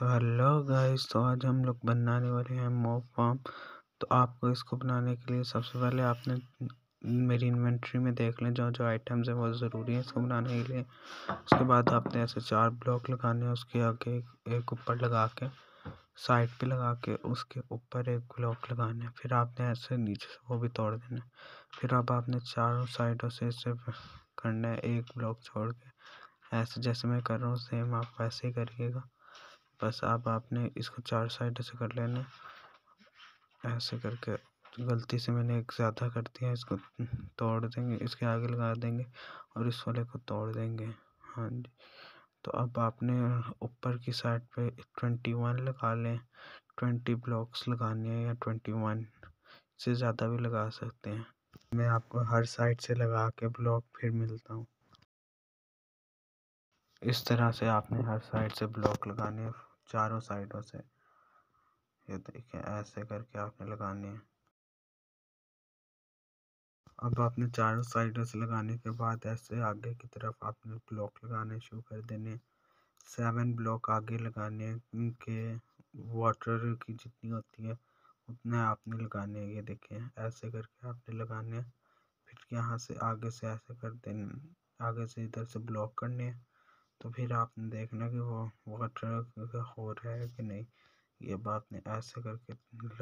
तो hello guys तो आज हम लोग बनाने वाले हैं मोब फॉर्म तो आपको इसको बनाने के लिए सबसे पहले आपने मेरी इन्वेंट्री में देख लें जो जो आइटम्स हैं वो ज़रूरी हैं इसको बनाने के लिए उसके बाद आपने ऐसे चार ब्लॉक लगाने हैं उसके आगे एक ऊपर लगा के साइड पे लगा के उसके ऊपर एक ब्लॉक लगाना है फिर आपने ऐसे नीचे से वो भी तोड़ देना फिर अब आपने चारों साइडों से इसे करना है एक ब्लॉक छोड़ के ऐसे जैसे मैं कर रहा हूँ सेम आप वैसे ही करिएगा बस अब आपने इसको चार साइड से कर लेना ऐसे करके गलती से मैंने एक ज़्यादा कर दिया इसको तोड़ देंगे इसके आगे लगा देंगे और इस वाले को तोड़ देंगे हाँ जी तो अब आपने ऊपर की साइड पे ट्वेंटी वन लगा लें ट्वेंटी ब्लॉक्स लगाने हैं या ट्वेंटी वन से ज़्यादा भी लगा सकते हैं मैं आपको हर साइड से लगा के ब्लॉक फिर मिलता हूँ इस तरह से आपने हर साइड से ब्लॉक लगाने चारों साइडों से ये देखिए ऐसे करके आपने लगानी है अब आपने चारों साइडों से लगाने के बाद ऐसे आगे की तरफ आपने ब्लॉक लगाने शुरू कर देने सेवन ब्लॉक आगे लगाने के वाटर की जितनी होती है उतने आपने लगाने ये देखिए ऐसे करके आपने लगाने फिर यहाँ से आगे से ऐसे कर देने आगे से इधर से ब्लॉक करने हैं तो फिर आपने देखना कि वो वाटर ट्रक हो रहा है कि नहीं ये बात ने ऐसे करके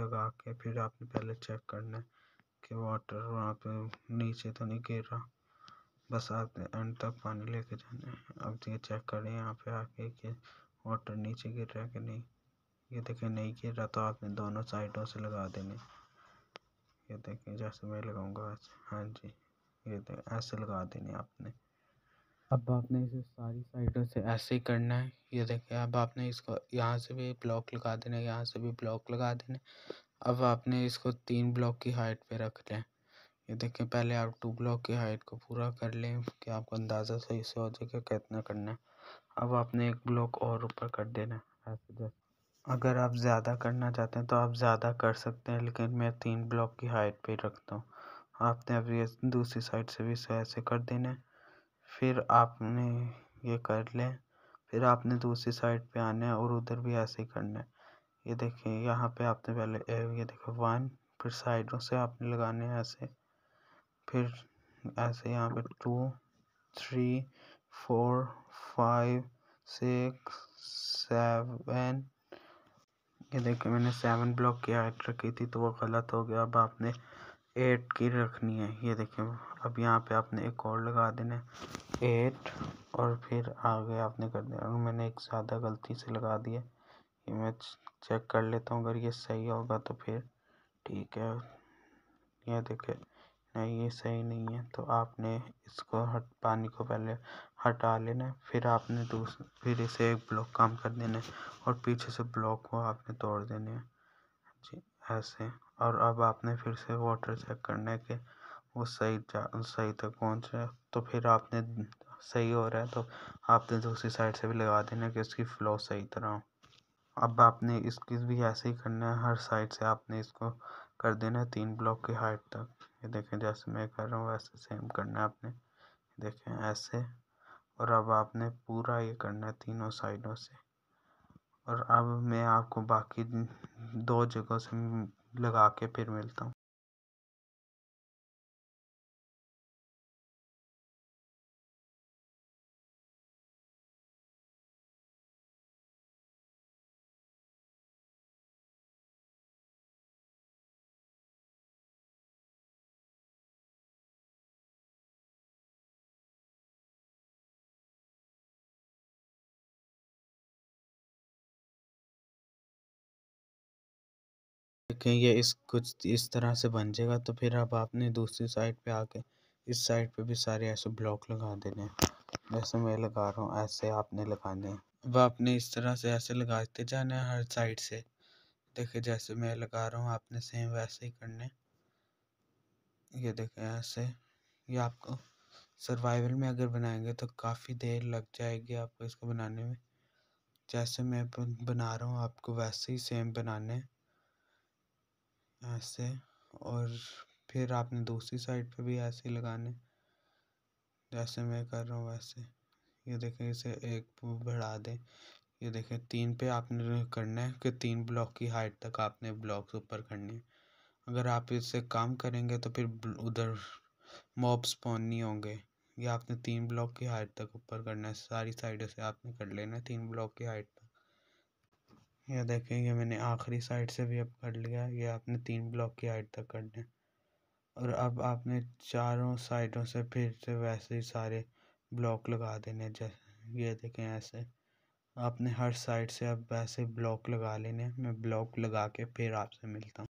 लगा के फिर आपने पहले चेक करना है कि वाटर वहाँ पे नीचे तो नहीं गिर रहा बस आपने एंड तक पानी लेके जाना है अब तो ये चेक करें यहाँ पे आके कि वाटर नीचे गिर रहा है कि नहीं ये देखें नहीं गिर रहा तो आपने दोनों साइडों से लगा देने ये देखें जैसे मैं लगाऊंगा वैसे हाँ जी ये देखें तो ऐसे लगा देने आपने अब आपने इसे सारी साइडों से ऐसे ही करना है ये देखिए अब आपने इसको यहाँ से भी ब्लॉक लगा देना है यहाँ से भी ब्लॉक लगा देना अब आपने इसको तीन ब्लॉक की हाइट पे रख लें ये देखिए पहले आप टू ब्लॉक की हाइट को पूरा कर लें कि आपको अंदाज़ा सही से हो जाएगा कितना करना है अब आपने एक ब्लॉक और ऊपर कर देना है ऐसे जैसे अगर आप ज़्यादा करना चाहते हैं तो आप ज़्यादा कर सकते हैं लेकिन मैं तीन ब्लॉक की हाइट पे रखता हूँ आपने अब ये दूसरी साइड से भी इसे ऐसे कर देना है फिर आपने ये कर लें फिर आपने दूसरी तो साइड पे आना है और उधर भी ऐसे ही करना है ये देखें यहाँ पे आपने पहले ये देखो वन फिर साइडों से आपने लगाने हैं ऐसे फिर ऐसे यहाँ पे two three four five six seven ये देखें मैंने सेवन ब्लॉक की हाइट रखी थी तो वो गलत हो गया अब आपने एट की रखनी है ये देखिए अब यहाँ पे आपने एक और लगा देना है एट और फिर आगे आपने कर देना मैंने एक ज़्यादा गलती से लगा दिया ये मैं चेक कर लेता हूँ अगर ये सही होगा तो फिर ठीक है ये देखे नहीं ये सही नहीं है तो आपने इसको हट पानी को पहले हटा लेना है फिर आपने दूसरे फिर इसे एक ब्लॉक काम कर देना है और पीछे से ब्लॉक को आपने तोड़ देना है जी ऐसे और अब आपने फिर से वाटर चेक करने के वो सही सही तक पहुँचे तो फिर आपने सही हो रहा है तो आपने दूसरी तो साइड से भी लगा देना कि इसकी फ्लो सही तरह हो अब आपने इसकी भी ऐसे ही करना है हर साइड से आपने इसको कर देना है तीन ब्लॉक की हाइट तक ये देखें जैसे मैं कर रहा हूँ वैसे सेम करना है आपने देखें ऐसे और अब आपने पूरा ये करना है तीनों साइडों से और अब मैं आपको बाकी दो जगह से लगा के फिर मिलता हूँ रखें ये इस कुछ इस तरह से बन जाएगा तो फिर अब आपने दूसरी साइड पे आके इस साइड पे भी सारे ऐसे ब्लॉक लगा देने हैं जैसे मैं लगा रहा हूँ ऐसे आपने लगाने हैं अब आपने इस तरह से ऐसे लगाते जाने हर साइड से देखिए जैसे मैं लगा रहा हूँ आपने सेम वैसे ही करने ये देखें ऐसे ये आपको सर्वाइवल में अगर बनाएंगे तो काफ़ी देर लग जाएगी आपको इसको बनाने में जैसे मैं बना रहा हूँ आपको वैसे ही सेम बनाने हैं ऐसे और फिर आपने दूसरी साइड पे भी ऐसे ही लगाने जैसे मैं कर रहा हूँ वैसे ये देखें इसे एक बढ़ा दें ये देखें तीन पे आपने करना है कि तीन ब्लॉक की हाइट तक आपने ब्लॉक्स ऊपर करने हैं अगर आप इससे काम करेंगे तो फिर उधर मॉब स्पॉन नहीं होंगे ये आपने तीन ब्लॉक की हाइट तक ऊपर करना है सारी साइडों से आपने कर लेना है तीन ब्लॉक की हाइट यह देखें ये मैंने आखिरी साइड से भी अब कर लिया है ये आपने तीन ब्लॉक की हाइट तक कर है और अब आपने चारों साइडों से फिर से वैसे ही सारे ब्लॉक लगा देने जैसे ये देखें ऐसे आपने हर साइड से अब वैसे ब्लॉक लगा लेने मैं ब्लॉक लगा के फिर आपसे मिलता हूँ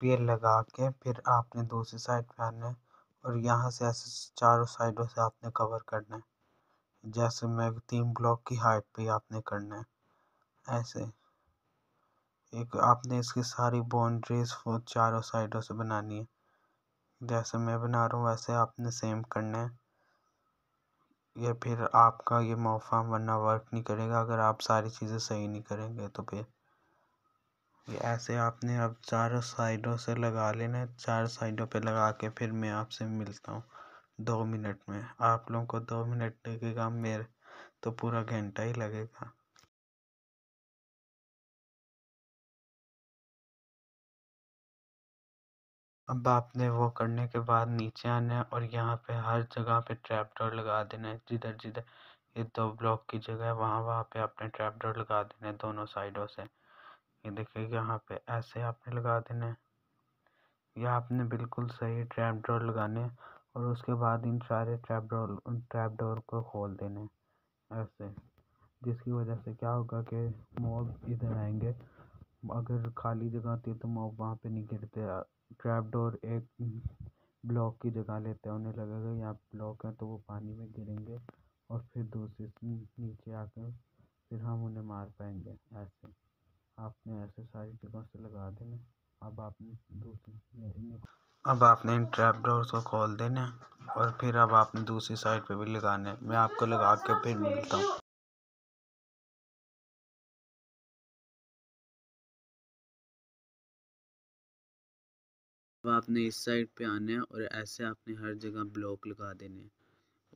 पेड़ लगा के फिर आपने दूसरी साइड पे आना है और यहाँ से ऐसे चारों साइडों से आपने कवर करना है जैसे मैं तीन ब्लॉक की हाइट पे आपने करना है ऐसे एक आपने इसकी सारी बाउंड्रीज चारों साइडों से बनानी है जैसे मैं बना रहा हूँ वैसे आपने सेम करना है या फिर आपका ये मोफा वरना वर्क नहीं करेगा अगर आप सारी चीज़ें सही नहीं करेंगे तो फिर ऐसे आपने अब चारों साइडों से लगा लेना चार साइडों पे लगा के फिर मैं आपसे मिलता हूँ दो मिनट में आप लोगों को दो मिनट लगेगा मेरे तो पूरा घंटा ही लगेगा अब आपने वो करने के बाद नीचे आना है और यहाँ पे हर जगह पे ट्रैप डोर लगा देना है जिधर जिधर ये दो ब्लॉक की जगह है वहाँ वहाँ पे आपने ट्रैप डोर लगा देना है दोनों साइडों से ये देखिए यहाँ पे ऐसे आपने लगा देने या आपने बिल्कुल सही ट्रैप डोर लगाने और उसके बाद इन सारे ट्रैप डोर ट्रैप डोर को खोल देने ऐसे जिसकी वजह से क्या होगा कि मोब इधर आएंगे अगर खाली जगह थी तो मोब वहाँ पे नहीं गिरते ट्रैप डोर एक ब्लॉक की जगह लेते हैं उन्हें लगेगा यहाँ ब्लॉक है तो वो पानी में गिरेंगे और फिर दूसरे नीचे आकर फिर हम उन्हें मार पाएंगे ऐसे आपने ऐसे सारी जगह से लगा देना अब आपने दूसरी अब आपने इन ट्रैप डोर्स को खोल देने और फिर अब आपने दूसरी साइड पे भी लगाने मैं आपको लगा के फिर मिलता हूँ अब आपने इस साइड पे आने और ऐसे आपने हर जगह ब्लॉक लगा देने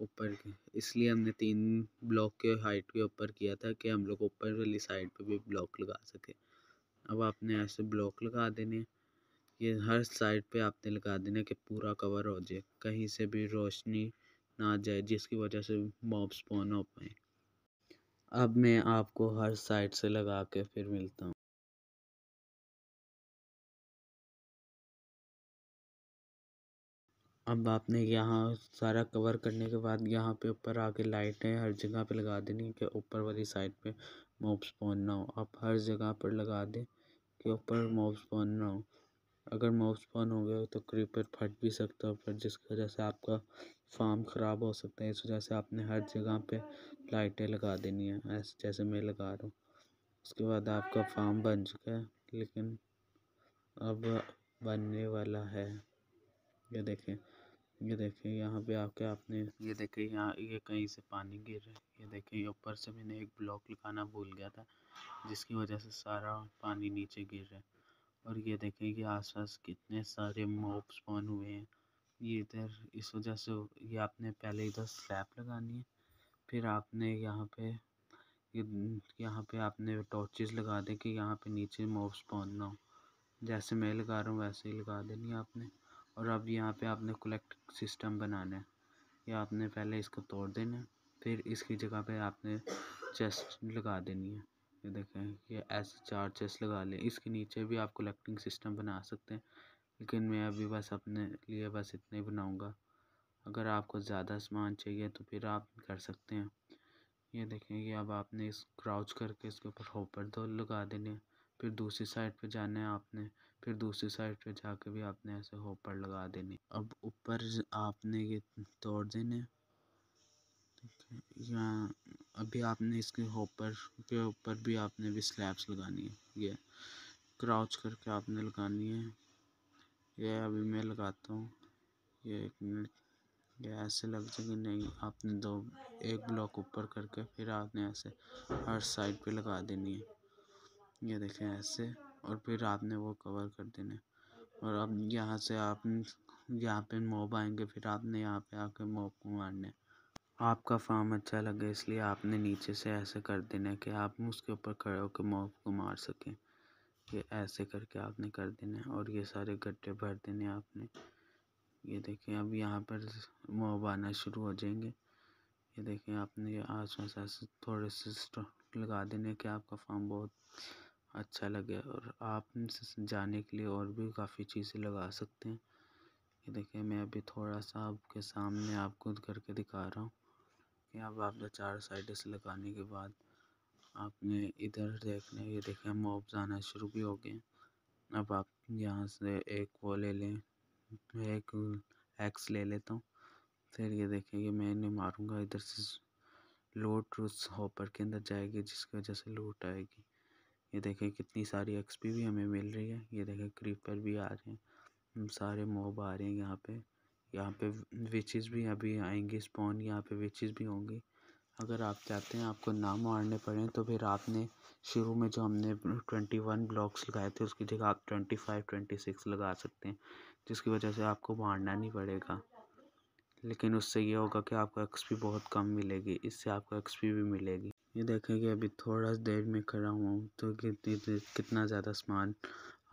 ऊपर इसलिए हमने तीन ब्लॉक के हाइट के ऊपर किया था कि हम लोग ऊपर वाली साइड पे भी ब्लॉक लगा सके अब आपने ऐसे ब्लॉक लगा देने ये हर साइड पे आपने लगा देना कि पूरा कवर हो जाए कहीं से भी रोशनी ना जाए जिसकी वजह से मॉब स्पॉन हो पाए अब मैं आपको हर साइड से लगा के फिर मिलता हूँ अब आपने यहाँ सारा कवर करने के बाद यहाँ पे ऊपर आके लाइटें हर जगह पे लगा देनी है कि ऊपर वाली साइड पे मॉब स्पॉन ना हो आप हर जगह पर लगा दें कि ऊपर मॉब स्पॉन ना हो अगर मॉब स्पॉन हो गया तो क्रीपर फट भी सकता है ऊपर जिसकी वजह से आपका फार्म ख़राब हो सकता है इस वजह से आपने हर जगह पे लाइटें लगा देनी है ऐसे जैसे मैं लगा रहा हूँ उसके बाद आपका फार्म बन चुका है लेकिन अब बनने वाला है ये देखें ये देखिए यहाँ पे आके आपने ये देखिए यहाँ ये कहीं से पानी गिर रहा है ये देखिए ऊपर से मैंने एक ब्लॉक लगाना भूल गया था जिसकी वजह से सारा पानी नीचे गिर रहा है और ये देखिए कि आसपास कितने सारे मॉब स्पॉन हुए हैं ये इधर इस वजह से ये आपने पहले इधर स्लैप लगानी है फिर आपने यहाँ पे ये यहाँ पे आपने टॉर्चेस लगा दें कि यहाँ पे नीचे मॉब्स स्पॉन ना हो जैसे मैं लगा रहा हूँ वैसे ही लगा देनी आपने और अब यहाँ पे आपने कलेक्ट सिस्टम बनाना है या आपने पहले इसको तोड़ देना है फिर इसकी जगह पे आपने चेस्ट लगा देनी है ये देखें ये ऐसे चार चेस्ट लगा लें इसके नीचे भी आप कलेक्टिंग सिस्टम बना सकते हैं लेकिन मैं अभी बस अपने लिए बस इतना ही बनाऊँगा अगर आपको ज़्यादा सामान चाहिए तो फिर आप कर सकते हैं ये देखें कि अब आपने इस क्राउच करके इसके ऊपर होपर दो तो लगा देने फिर दूसरी साइड पे जाना है आपने फिर दूसरी साइड पे जाके भी आपने ऐसे होपर लगा देने अब ऊपर आपने ये तोड़ देने यहाँ अभी आपने इसके होपर के ऊपर भी आपने भी स्लैब्स लगानी है ये क्राउच करके आपने लगानी है ये अभी मैं लगाता हूँ ये एक मिनट ये ऐसे लग जाएंगे नहीं आपने दो एक ब्लॉक ऊपर करके फिर आपने ऐसे हर साइड पे लगा देनी है ये देखें ऐसे और फिर आपने वो कवर कर देने और अब यहाँ से आप यहाँ पे मोब आएंगे फिर आपने यहाँ पे आके मोब को मारने आपका फार्म अच्छा लगे इसलिए आपने नीचे से ऐसे कर देना कि आप उसके ऊपर खड़े होकर मोब को मार सकें ये ऐसे करके आपने कर देना और ये सारे गड्ढे भर देने आपने ये देखें अब यहाँ पर मोब आना शुरू हो जाएंगे ये देखें आपने ये आस पास ऐसे थोड़े से लगा देने कि आपका फार्म बहुत अच्छा लगे और आप जाने के लिए और भी काफ़ी चीज़ें लगा सकते हैं ये देखिए मैं अभी थोड़ा सा आपके सामने आपको करके दिखा रहा हूँ यहाँ पर आपने चार साइड से लगाने के बाद आपने इधर देखने ये देखें मॉब जाना शुरू भी हो गए अब आप यहाँ से एक वो ले लें एक एक्स ले लेता हूँ फिर ये देखेंगे मैं इन्हें मारूंगा इधर से लूट रूस हॉपर के अंदर जाएगी जिसकी वजह से लूट आएगी ये देखिए कितनी सारी एक्स_पी भी हमें मिल रही है ये देखिए क्रीपर भी आ रहे हैं सारे मोब आ रहे हैं यहाँ पे यहाँ पे विचेस भी अभी आएंगे स्पॉन यहाँ पे विचेस भी होंगी अगर आप चाहते हैं आपको नाम मारने पड़े तो फिर आपने शुरू में जो हमने ट्वेंटी वन ब्लॉक्स लगाए थे उसकी जगह आप ट्वेंटी फाइव ट्वेंटी सिक्स लगा सकते हैं जिसकी वजह से आपको मारना नहीं पड़ेगा लेकिन उससे ये होगा कि आपको एक्सपी बहुत कम मिलेगी इससे आपको एक्सपी भी मिलेगी ये देखें कि अभी थोड़ा देर में खड़ा हुआ हूँ तो कितनी कितना ज़्यादा सामान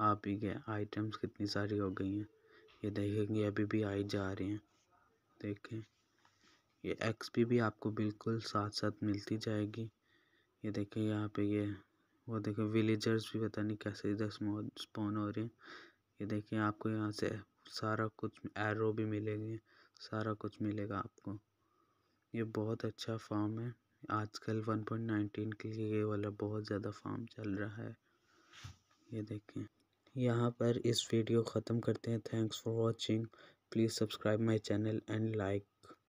आ भी गया आइटम्स कितनी सारी हो गई हैं ये देखेंगे अभी भी आई जा रही हैं देखें ये एक्स पी भी आपको बिल्कुल साथ साथ मिलती जाएगी ये देखें यहाँ पे ये वो देखें विलेजर्स भी पता नहीं कैसे इधर स्पॉन हो रहे हैं ये देखिए आपको यहाँ से सारा कुछ एरो भी मिलेंगे सारा कुछ मिलेगा आपको ये बहुत अच्छा फॉर्म है आजकल वन पॉइंट नाइनटीन के लिए ये वाला बहुत ज़्यादा फार्म चल रहा है ये देखें यहाँ पर इस वीडियो ख़त्म करते हैं thanks for watching please subscribe my channel and like